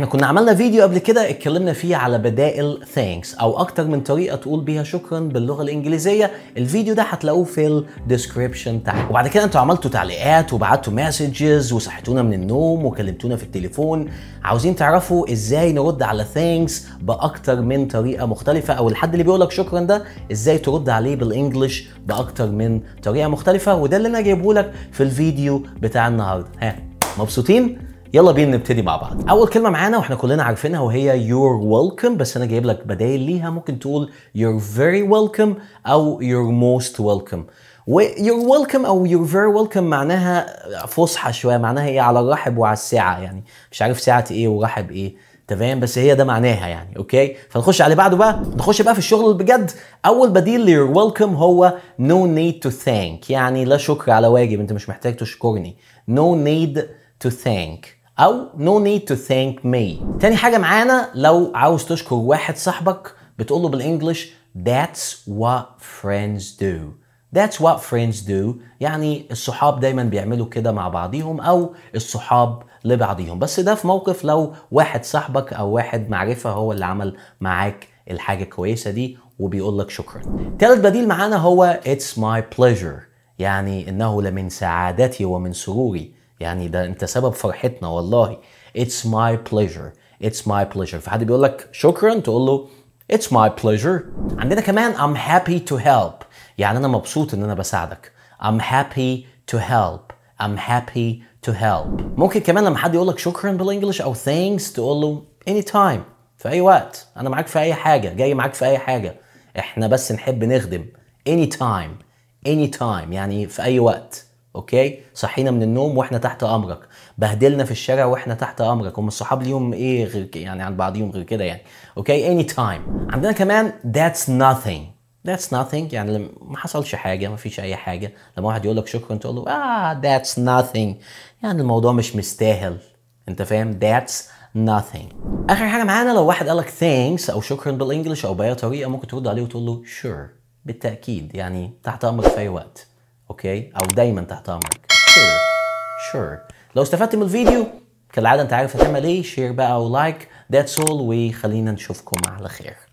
احنا كنا عملنا فيديو قبل كده اتكلمنا فيه على بدائل ثانكس او اكتر من طريقه تقول بيها شكرا باللغه الانجليزيه الفيديو ده هتلاقوه في الديسكريبشن تحت وبعد كده انتوا عملتوا تعليقات وبعتوا مسجز وصحيتونا من النوم وكلمتونا في التليفون عاوزين تعرفوا ازاي نرد على ثانكس باكتر من طريقه مختلفه او الحد اللي بيقول لك شكرا ده ازاي ترد عليه بالانجلش باكتر من طريقه مختلفه وده اللي انا جايبه لك في الفيديو بتاع النهارده ها مبسوطين يلا بينا نبتدي مع بعض اول كلمه معانا واحنا كلنا عارفينها وهي you're welcome بس انا جايب لك بدايل ليها ممكن تقول you're very welcome او you're most welcome ويور ويلكم او يور فيري ويلكم معناها فصحى شويه معناها ايه على الرحب وعلى السعه يعني مش عارف سعه ايه ورحب ايه تمام بس هي ده معناها يعني اوكي فنخش على بعده بقى نخش بقى في الشغل بجد اول بديل لير ويلكم هو نو نيد تو ثانك يعني لا شكر على واجب انت مش محتاج تشكرني نو نيد تو ثانك او no need to thank me تاني حاجه معانا لو عاوز تشكر واحد صاحبك بتقول له بالانجلش that's what friends do That's what friends do يعني الصحاب دايما بيعملوا كده مع بعضيهم او الصحاب لبعضيهم بس ده في موقف لو واحد صاحبك او واحد معرفة هو اللي عمل معاك الحاجة الكويسة دي وبيقول لك شكرا تالت بديل معانا هو it's my pleasure يعني انه لمن سعادتي ومن سروري يعني ده انت سبب فرحتنا والله it's my pleasure it's my pleasure فحد بيقول لك شكرا تقول له it's my pleasure عندنا كمان I'm happy to help يعني انا مبسوط ان انا بساعدك I'm happy to help I'm happy to help ممكن كمان لما حد يقول لك شكرا بالانجلش او thanks تقول له anytime في اي وقت انا معاك في اي حاجه جاي معاك في اي حاجه احنا بس نحب نخدم anytime anytime يعني في اي وقت اوكي صحينا من النوم واحنا تحت امرك بهدلنا في الشارع واحنا تحت امرك هم الصحاب ليهم ايه غير يعني عن بعضهم غير كده يعني اوكي اني تايم عندنا كمان ذاتس nothing ذاتس nothing يعني ما حصلش حاجه ما فيش اي حاجه لما واحد يقول لك شكرا تقول له اه ذاتس nothing يعني الموضوع مش مستاهل انت فاهم ذاتس nothing اخر حاجه معانا لو واحد قال لك ثانكس او شكرا بالانجلش او باي طريقه ممكن ترد عليه وتقول له sure بالتاكيد يعني تحت امرك في اي وقت اوكي او دايما تحت امرك شير شير لو استفدت من الفيديو كالعاده انت عارف هتعمل ايه شير بقى ولايك ذاتس اول وخلينا نشوفكم على خير